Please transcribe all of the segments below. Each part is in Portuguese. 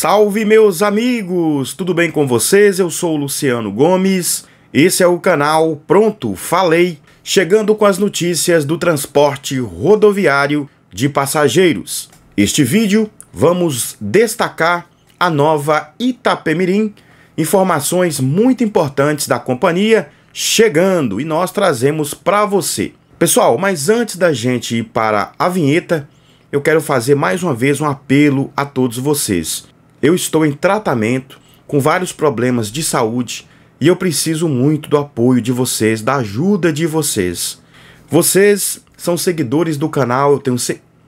Salve meus amigos, tudo bem com vocês? Eu sou o Luciano Gomes. Esse é o canal Pronto Falei, chegando com as notícias do transporte rodoviário de passageiros. Este vídeo vamos destacar a nova Itapemirim, informações muito importantes da companhia chegando e nós trazemos para você. Pessoal, mas antes da gente ir para a vinheta, eu quero fazer mais uma vez um apelo a todos vocês. Eu estou em tratamento com vários problemas de saúde e eu preciso muito do apoio de vocês, da ajuda de vocês. Vocês são seguidores do canal, eu tenho,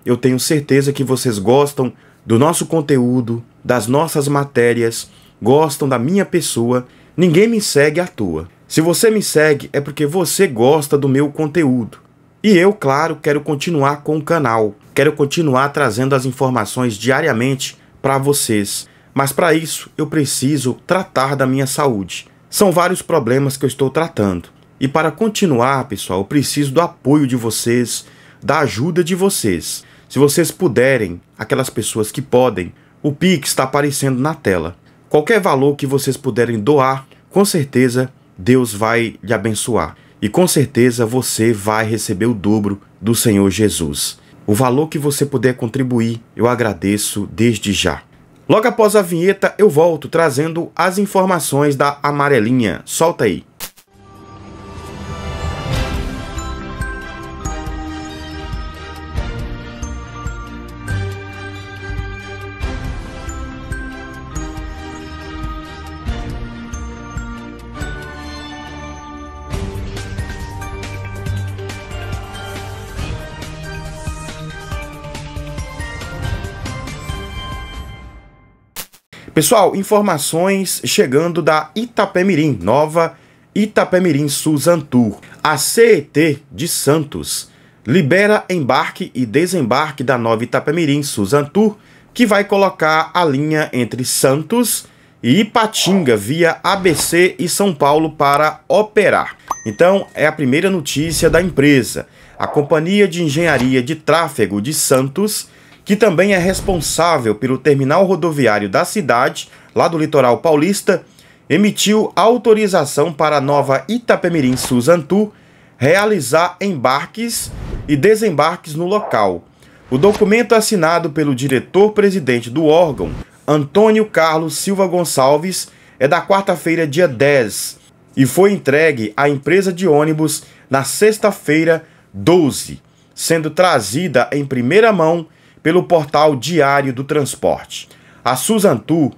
eu tenho certeza que vocês gostam do nosso conteúdo, das nossas matérias, gostam da minha pessoa. Ninguém me segue à toa. Se você me segue é porque você gosta do meu conteúdo. E eu, claro, quero continuar com o canal, quero continuar trazendo as informações diariamente para vocês. Mas para isso eu preciso tratar da minha saúde. São vários problemas que eu estou tratando. E para continuar, pessoal, eu preciso do apoio de vocês, da ajuda de vocês. Se vocês puderem, aquelas pessoas que podem, o Pix está aparecendo na tela. Qualquer valor que vocês puderem doar, com certeza Deus vai lhe abençoar. E com certeza você vai receber o dobro do Senhor Jesus. O valor que você puder contribuir, eu agradeço desde já. Logo após a vinheta, eu volto trazendo as informações da amarelinha. Solta aí. Pessoal, informações chegando da Itapemirim, nova Itapemirim Suzantur, A CET de Santos libera embarque e desembarque da nova Itapemirim Suzantur, que vai colocar a linha entre Santos e Ipatinga via ABC e São Paulo para operar. Então, é a primeira notícia da empresa. A Companhia de Engenharia de Tráfego de Santos que também é responsável pelo terminal rodoviário da cidade, lá do litoral paulista, emitiu autorização para a nova Itapemirim Suzantu realizar embarques e desembarques no local. O documento assinado pelo diretor-presidente do órgão, Antônio Carlos Silva Gonçalves, é da quarta-feira, dia 10, e foi entregue à empresa de ônibus na sexta-feira, 12, sendo trazida em primeira mão pelo portal Diário do Transporte. A Suzantu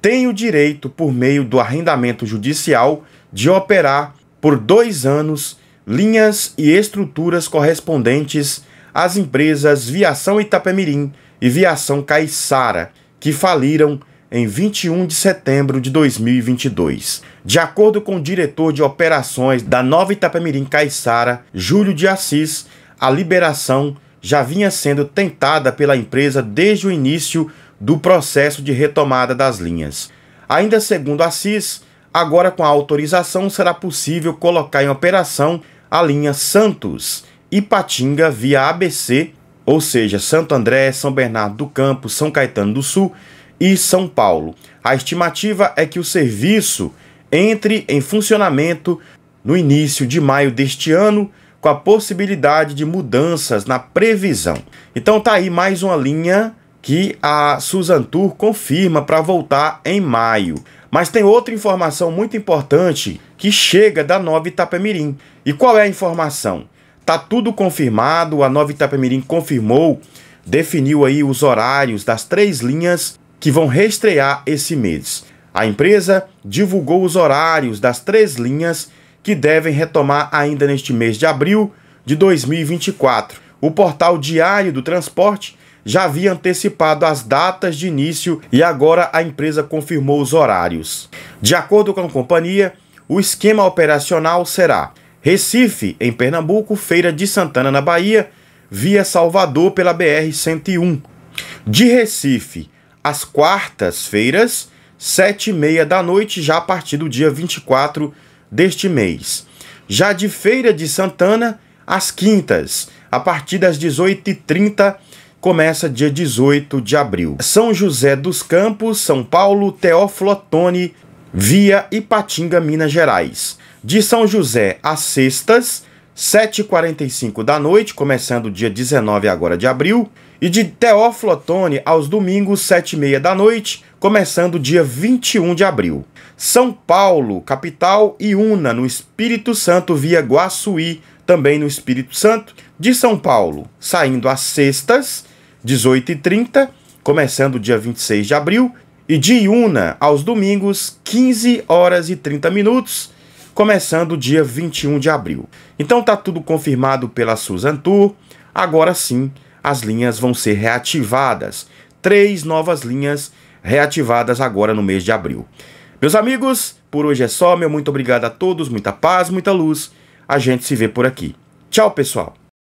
tem o direito, por meio do arrendamento judicial, de operar por dois anos linhas e estruturas correspondentes às empresas Viação Itapemirim e Viação Caiçara, que faliram em 21 de setembro de 2022. De acordo com o diretor de operações da Nova Itapemirim Caiçara, Júlio de Assis, a liberação já vinha sendo tentada pela empresa desde o início do processo de retomada das linhas. Ainda segundo a CIS, agora com a autorização será possível colocar em operação a linha Santos Ipatinga via ABC, ou seja, Santo André, São Bernardo do Campo, São Caetano do Sul e São Paulo. A estimativa é que o serviço entre em funcionamento no início de maio deste ano com a possibilidade de mudanças na previsão. Então tá aí mais uma linha que a Susan Tour confirma para voltar em maio. Mas tem outra informação muito importante que chega da Nova Itapemirim. E qual é a informação? Tá tudo confirmado, a Nova Itapemirim confirmou, definiu aí os horários das três linhas que vão reestrear esse mês. A empresa divulgou os horários das três linhas que devem retomar ainda neste mês de abril de 2024. O portal Diário do Transporte já havia antecipado as datas de início e agora a empresa confirmou os horários. De acordo com a companhia, o esquema operacional será Recife, em Pernambuco, Feira de Santana, na Bahia, via Salvador pela BR-101. De Recife, às quartas-feiras, sete e meia da noite, já a partir do dia 24 de deste mês. Já de Feira de Santana, às quintas, a partir das 18h30, começa dia 18 de abril. São José dos Campos, São Paulo, Teófilo Otoni, via Ipatinga, Minas Gerais. De São José às sextas, 7h45 da noite, começando dia 19 agora de abril, e de Teófilo Otoni aos domingos, 7h30 da noite, começando dia 21 de abril. São Paulo, capital, e Una, no Espírito Santo, via Guaçuí, também no Espírito Santo, de São Paulo, saindo às sextas, 18h30, começando dia 26 de abril, e de Una aos domingos, 15 horas e 30 minutos, começando o dia 21 de abril. Então tá tudo confirmado pela Susan Tour. Agora sim, as linhas vão ser reativadas. Três novas linhas reativadas agora no mês de abril. Meus amigos, por hoje é só. Meu muito obrigado a todos, muita paz, muita luz. A gente se vê por aqui. Tchau, pessoal.